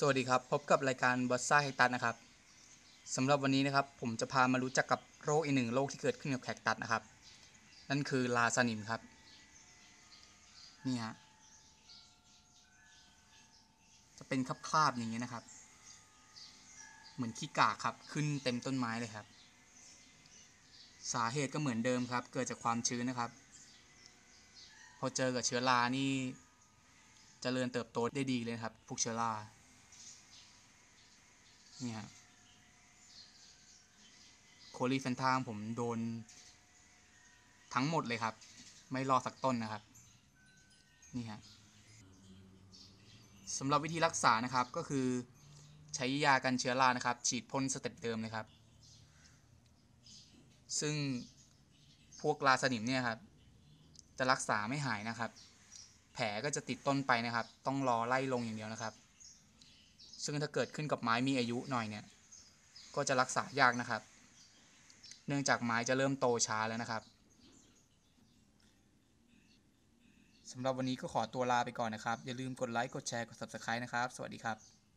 สวัสดีครับพบกับรายการบอสซ่าแฮกตัสนะครับสำหรับวันนี้นะครับ ผมจะพามารู้จักกับโรคอีกหนึ่งโรคที่เกิดขึ้นกับแขกตัสนะครับ นั่นคือลาสนิมครับ นี่ฮะ จะเป็นคราบๆอย่างนี้นะครับ เหมือนขี้กากครับ ขึ้นเต็มต้นไม้เลยครับ สาเหตุก็เหมือนเดิมครับ เกิดจากความชื้นนะครับ พอเจอกับเชื้อรานี่จเจริญเติบโตได้ดีเลยครับพวกเชื้อรานี่ฮะโคลีเฟนทางผม โดน ทั้งหมดเลยครับ ไม่รอสักต้นนะครับ นี่ฮะสำหรับวิธีรักษานะครับ ก็คือใช้ยากันเชื้อรานะครับ ฉีดพ่นสเต็ปเดิมเลยครับ ซึ่งพวกราสนิมเนี่ยครับ จะรักษาไม่หายนะครับ แผลก็จะติดต้นไปนะครับ ต้องรอไล่ลงอย่างเดียวนะครับซึ่งถ้าเกิดขึ้นกับไม้มีอายุหน่อยเนี่ย ก็จะรักษายากนะครับ เนื่องจากไม้จะเริ่มโตช้าแล้วนะครับ สำหรับวันนี้ก็ขอตัวลาไปก่อนนะครับ อย่าลืมกดไลค์ กดแชร์ กด Subscribe นะครับ สวัสดีครับ